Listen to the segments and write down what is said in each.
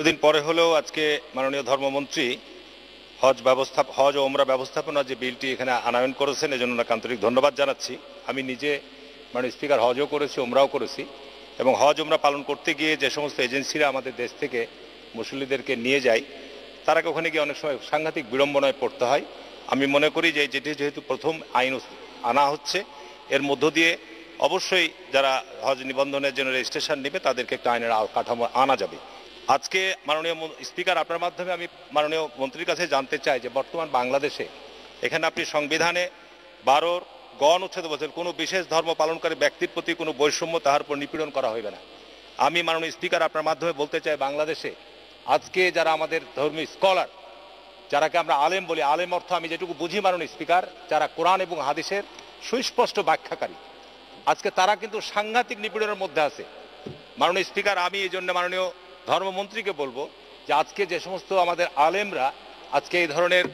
দুদিন পরে হলেও আজকে মাননীয় ধর্মমন্ত্রী হজ ব্যবস্থা হজ ওমরা ব্যবস্থাপনা যে বিলটি এখানে আনায়ন করেছেন এজন্য ওনাকে আন্তরিক ধন্যবাদ জানাচ্ছি আমি নিজে মানে স্পিকার হজও করেছি ওমরাও করেছি এবং হজ ওমরা পালন করতে গিয়ে যে সমস্ত এজেন্সিরা আমাদের দেশ থেকে মুসল্লিদেরকে নিয়ে যায় তারা ওখানে গিয়ে অনেক সময় সাংঘাতিক বিড়ম্বনায় পড়তে হয় আমি মনে করি যে যেটি যেহেতু প্রথম আইন আনা হচ্ছে এর মধ্য দিয়ে অবশ্যই যারা হজ নিবন্ধনের জন্য রেজিস্ট্রেশন নেবে তাদেরকে একটা আইনের কাঠামো আনা যাবে আজকে মাননীয় স্পিকার আপনার মাধ্যমে আমি মাননীয় মন্ত্রীর কাছে জানতে চাই যে বর্তমান বাংলাদেশে এখানে আপনি সংবিধানে বারোর গণ উচ্ছেদ বলছেন কোনো বিশেষ ধর্ম পালনকারী ব্যক্তির প্রতি কোনো বৈষম্য তাহার উপর নিপীড়ন করা হইবে না আমি মাননীয় স্পিকার আপনার মাধ্যমে বলতে চাই বাংলাদেশে আজকে যারা আমাদের ধর্মীয় স্কলার যারাকে আমরা আলেম বলি আলেম অর্থ আমি যেটুকু বুঝি মাননীয় স্পিকার যারা কোরআন এবং হাদিসের সুস্পষ্ট ব্যাখ্যাকারী আজকে তারা কিন্তু সাংঘাতিক নিপীড়নের মধ্যে আছে মাননীয় স্পিকার আমি এই জন্য মাননীয় ধর্মমন্ত্রীকে বলবো যে আজকে যে সমস্ত আমাদের আলেমরা আজকে এই ধরনের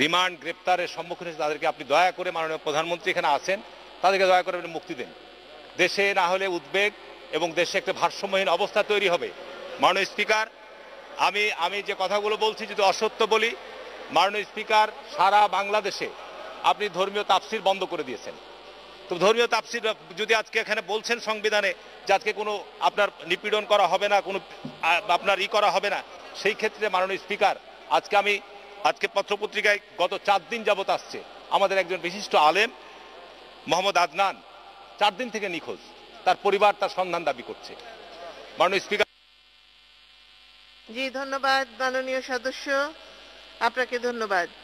রিমান্ড গ্রেপ্তারের সম্মুখীন হয়েছে তাদেরকে আপনি দয়া করে মাননীয় প্রধানমন্ত্রী এখানে আছেন তাদেরকে দয়া করে আপনি মুক্তি দেন দেশে না হলে উদ্বেগ এবং দেশে একটা ভারসাম্যহীন অবস্থা তৈরি হবে মাননীয় স্পিকার আমি আমি যে কথাগুলো বলছি যদি অসত্য বলি মাননীয় স্পিকার সারা বাংলাদেশে আপনি ধর্মীয় তাপসির বন্ধ করে দিয়েছেন তো ধর্মীয় তাপসির যদি আজকে এখানে বলছেন সংবিধানে যে আজকে কোনো আপনার নিপীড়ন করা হবে না কোনো আপনার ই করা হবে না সেই ক্ষেত্রে মাননীয় স্পিকার আজকে আমি আজকে পত্রপত্রিকায় গত চার দিন যাবৎ আসছে আমাদের একজন বিশিষ্ট আলেম মোহাম্মদ আদনান চার দিন থেকে নিখোঁজ তার পরিবার তার সন্ধান দাবি করছে মাননীয় স্পিকার জি ধন্যবাদ মাননীয় সদস্য আপনাকে ধন্যবাদ